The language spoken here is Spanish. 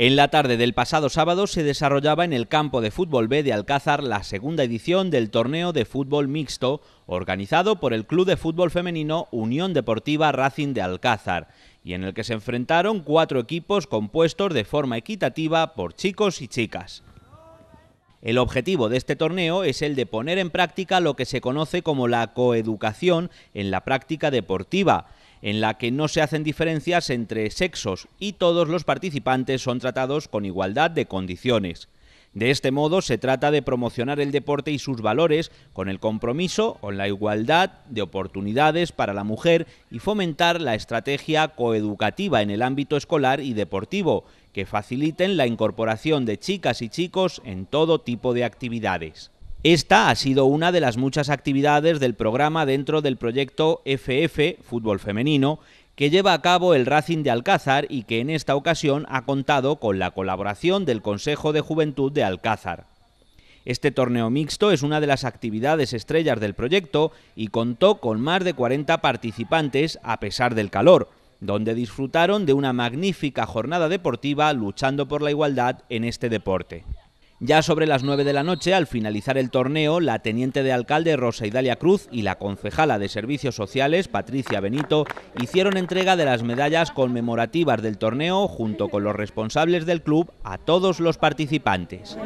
En la tarde del pasado sábado se desarrollaba en el campo de fútbol B de Alcázar la segunda edición del torneo de fútbol mixto organizado por el Club de Fútbol Femenino Unión Deportiva Racing de Alcázar y en el que se enfrentaron cuatro equipos compuestos de forma equitativa por chicos y chicas. El objetivo de este torneo es el de poner en práctica lo que se conoce como la coeducación en la práctica deportiva, en la que no se hacen diferencias entre sexos y todos los participantes son tratados con igualdad de condiciones. De este modo se trata de promocionar el deporte y sus valores con el compromiso con la igualdad de oportunidades para la mujer y fomentar la estrategia coeducativa en el ámbito escolar y deportivo, que faciliten la incorporación de chicas y chicos en todo tipo de actividades. Esta ha sido una de las muchas actividades del programa dentro del proyecto FF, Fútbol Femenino, que lleva a cabo el Racing de Alcázar y que en esta ocasión ha contado con la colaboración del Consejo de Juventud de Alcázar. Este torneo mixto es una de las actividades estrellas del proyecto y contó con más de 40 participantes a pesar del calor, donde disfrutaron de una magnífica jornada deportiva luchando por la igualdad en este deporte. Ya sobre las 9 de la noche, al finalizar el torneo, la teniente de alcalde Rosa Idalia Cruz y la concejala de Servicios Sociales, Patricia Benito, hicieron entrega de las medallas conmemorativas del torneo junto con los responsables del club a todos los participantes.